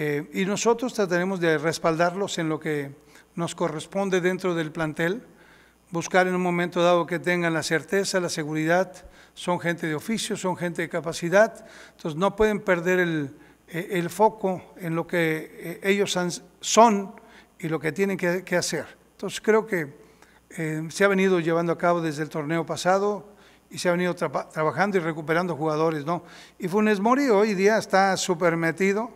Eh, y nosotros trataremos de respaldarlos en lo que nos corresponde dentro del plantel, buscar en un momento dado que tengan la certeza, la seguridad, son gente de oficio, son gente de capacidad, entonces no pueden perder el, eh, el foco en lo que eh, ellos son y lo que tienen que, hacer. Entonces creo que se ha venido llevando a cabo desde el torneo pasado y se ha venido trabajando y recuperando jugadores, ¿no? Y Funes Mori hoy día está súper metido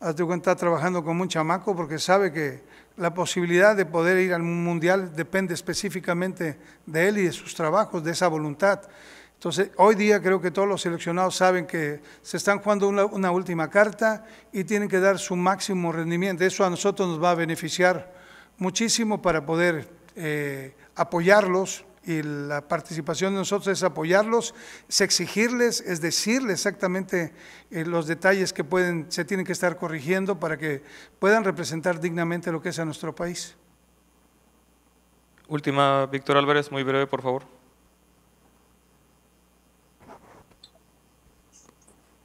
hazte cuenta, trabajando con un chamaco porque sabe que la posibilidad de poder ir al mundial depende específicamente de él y de sus trabajos, de esa voluntad. Entonces, hoy día creo que todos los seleccionados saben que se están jugando una, última carta y tienen que dar su máximo rendimiento. Eso a nosotros nos va a beneficiar muchísimo para poder eh, apoyarlos y la participación de nosotros es apoyarlos, es exigirles, es decirles exactamente eh, los detalles que pueden, se tienen que estar corrigiendo para que puedan representar dignamente lo que es a nuestro país. Última, Víctor Álvarez, muy breve, por favor.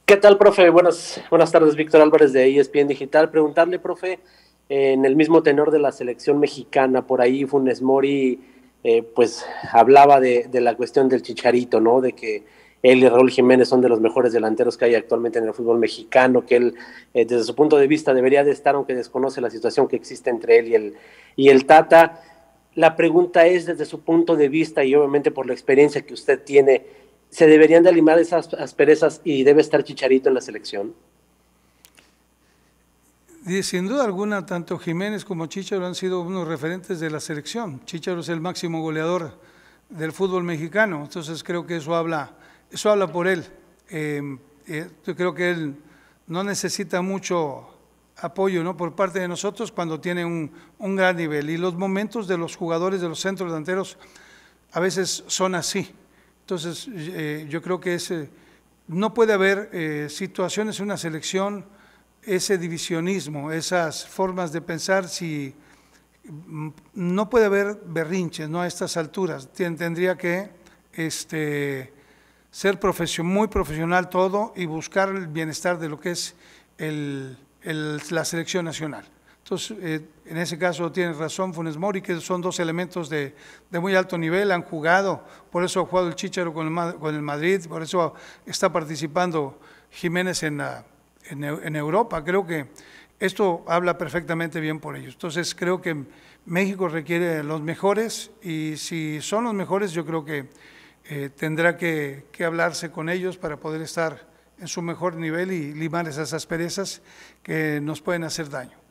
¿Qué tal, profe? Buenas, buenas tardes, Víctor Álvarez de ESPN Digital. Preguntarle, profe, en el mismo tenor de la selección mexicana, por ahí Funes Mori eh, pues hablaba de, la cuestión del chicharito, ¿no? De que él y Raúl Jiménez son de los mejores delanteros que hay actualmente en el fútbol mexicano, que él eh, desde su punto de vista debería de estar, aunque desconoce la situación que existe entre él y el, y el Tata. La pregunta es desde su punto de vista y obviamente por la experiencia que usted tiene, ¿se deberían de limar esas asperezas y debe estar Chicharito en la selección? Sin duda alguna, tanto Jiménez como Chicharo han sido unos referentes de la selección. Chicharo es el máximo goleador del fútbol mexicano, entonces creo que eso habla, eso habla por él. Em, eh, yo creo que él no necesita mucho apoyo ¿no? por parte de nosotros cuando tiene un, gran nivel. Y los momentos de los jugadores de los centros delanteros a veces son así. Entonces, eh, yo creo que no puede haber eh, situaciones en una selección ese divisionismo, esas formas de pensar, si mm, no puede haber berrinches ¿no? a estas alturas, tendría que este, ser muy profesional todo y buscar el bienestar de lo que es la selección nacional. Entonces, eh, en ese caso tiene razón Funes Mori, que son dos elementos de, muy alto nivel, han jugado, por eso ha jugado el Chicharo con el, con el Madrid, por eso está participando Jiménez en la en, Europa. Creo que esto habla perfectamente bien por ellos. Entonces creo que México requiere los mejores y si son los mejores yo creo que eh, tendrá que, que, hablarse con ellos para poder estar en su mejor nivel y limar esas asperezas que nos pueden hacer daño.